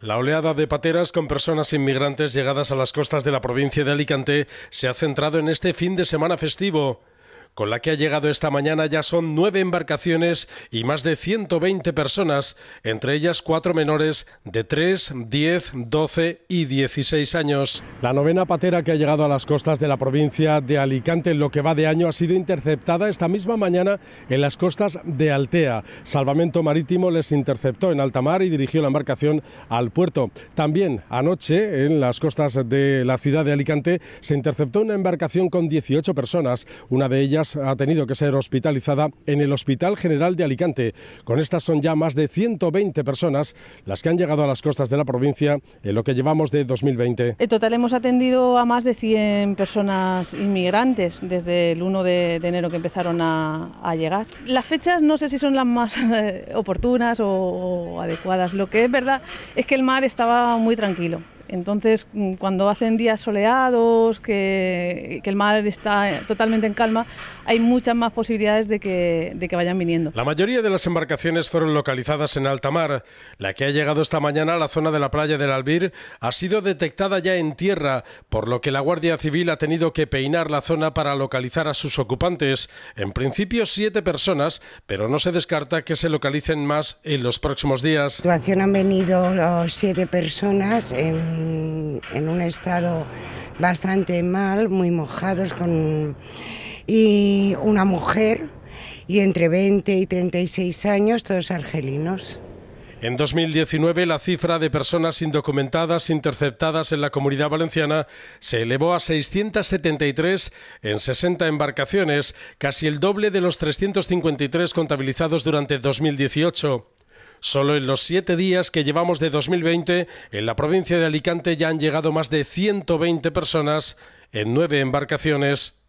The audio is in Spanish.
La oleada de pateras con personas inmigrantes llegadas a las costas de la provincia de Alicante se ha centrado en este fin de semana festivo con la que ha llegado esta mañana ya son nueve embarcaciones y más de 120 personas, entre ellas cuatro menores de 3, 10, 12 y 16 años. La novena patera que ha llegado a las costas de la provincia de Alicante en lo que va de año ha sido interceptada esta misma mañana en las costas de Altea. Salvamento Marítimo les interceptó en alta mar y dirigió la embarcación al puerto. También anoche en las costas de la ciudad de Alicante se interceptó una embarcación con 18 personas, una de ellas ha tenido que ser hospitalizada en el Hospital General de Alicante. Con estas son ya más de 120 personas las que han llegado a las costas de la provincia en lo que llevamos de 2020. En total hemos atendido a más de 100 personas inmigrantes desde el 1 de, enero que empezaron a, llegar. Las fechas no sé si son las más eh, oportunas o adecuadas. Lo que es verdad es que el mar estaba muy tranquilo. Entonces, mm, cuando hacen días soleados, que, el mar está eh, totalmente en calma, hay muchas más posibilidades de que, vayan viniendo. La mayoría de las embarcaciones fueron localizadas en alta mar. La que ha llegado esta mañana a la zona de la playa del Albir ha sido detectada ya en tierra, por lo que la Guardia Civil ha tenido que peinar la zona para localizar a sus ocupantes. En principio, siete personas, pero no se descarta que se localicen más en los próximos días. En situación han venido siete personas. En en un estado bastante mal, muy mojados, con, y una mujer, y entre 20 y 36 años, todos argelinos. En 2019, la cifra de personas indocumentadas interceptadas en la comunidad valenciana se elevó a 673 en 60 embarcaciones, casi el doble de los 353 contabilizados durante 2018. Solo en los siete días que llevamos de 2020, en la provincia de Alicante ya han llegado más de 120 personas en nueve embarcaciones